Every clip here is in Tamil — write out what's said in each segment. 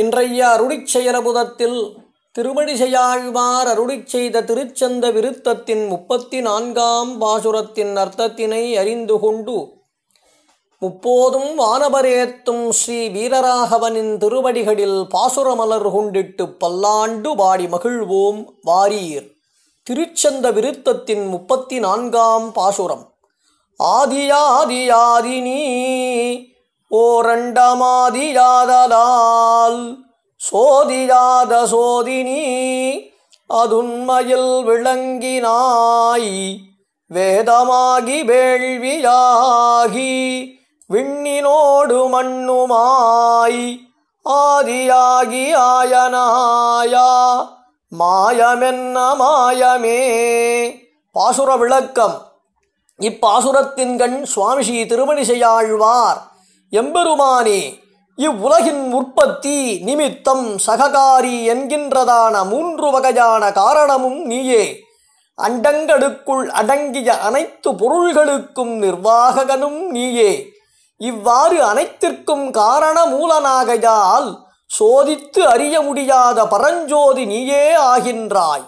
இன்றைய அருளிச்செயலபுதத்தில் திருமணி செய்யாழ்வார் அருளி செய்த திருச்சந்த விருத்தத்தின் முப்பத்தி நான்காம் பாசுரத்தின் அர்த்தத்தினை அறிந்து கொண்டு முப்போதும் வானபரேத்தும் ஸ்ரீ வீரராகவனின் திருவடிகளில் பாசுரமலர் கொண்டிட்டு பல்லாண்டு பாடி மகிழ்வோம் வாரீர் திருச்சந்த விருத்தத்தின் முப்பத்தி நான்காம் பாசுரம் ஆதியாதியாதினி ஓரண்டமாதியாதலால் சோதிராத சோதினி அதுண்மையில் விளங்கினாய் வேதமாகி வேள்வியாகி விண்ணினோடு மண்ணுமாய் ஆதியாகி ஆயனாயா மாயமென்ன மாயமே பாசுர விளக்கம் இப்பாசுரத்தின் கண் சுவாமிஜி திருமணி செய்யாழ்வார் எம்பெருமானே இவ்வுலகின் உற்பத்தி நிமித்தம் சககாரி என்கின்றதான மூன்று வகையான காரணமும் நீயே அண்டங்களுக்குள் அடங்கிய அனைத்து பொருள்களுக்கும் நிர்வாககனும் நீயே இவ்வாறு அனைத்திற்கும் காரண மூலனாகையால் சோதித்து அறிய முடியாத பரஞ்சோதி நீயே ஆகின்றாய்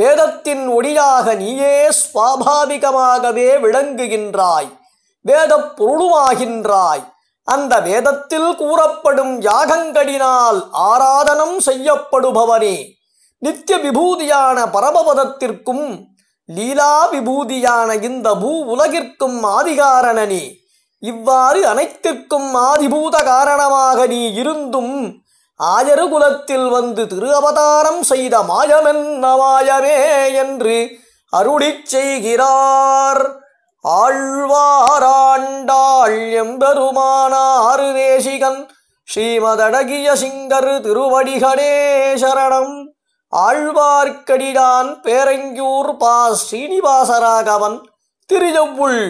வேதத்தின் ஒடியாக நீயே சுவாபாவிகமாகவே விளங்குகின்றாய் வேதப் பொருளுமாகின்றாய் அந்த வேதத்தில் கூறப்படும் யாகங்களினால் ஆராதனம் செய்யப்படுபவனே நித்திய விபூதியான பரமபதத்திற்கும் லீலா விபூதியான இந்த பூ உலகிற்கும் ஆதிகாரணனே இவ்வாறு அனைத்திற்கும் ஆதிபூத காரணமாக நீ இருந்தும் ஆயரு குலத்தில் வந்து திரு அவதாரம் செய்த மாயமென்னவாயமே என்று அருளிச் செய்கிறார் ஆழ்வாரா ஆள் பெருமானாறு தேசிகன் ஸ்ரீமதடகிய சிங்கர் திருவடி சரணம் ஆழ்வார்க்கடிடான் பேரங்கியூர் பா ஸ்ரீனிவாசராகவன் திருஜவுள்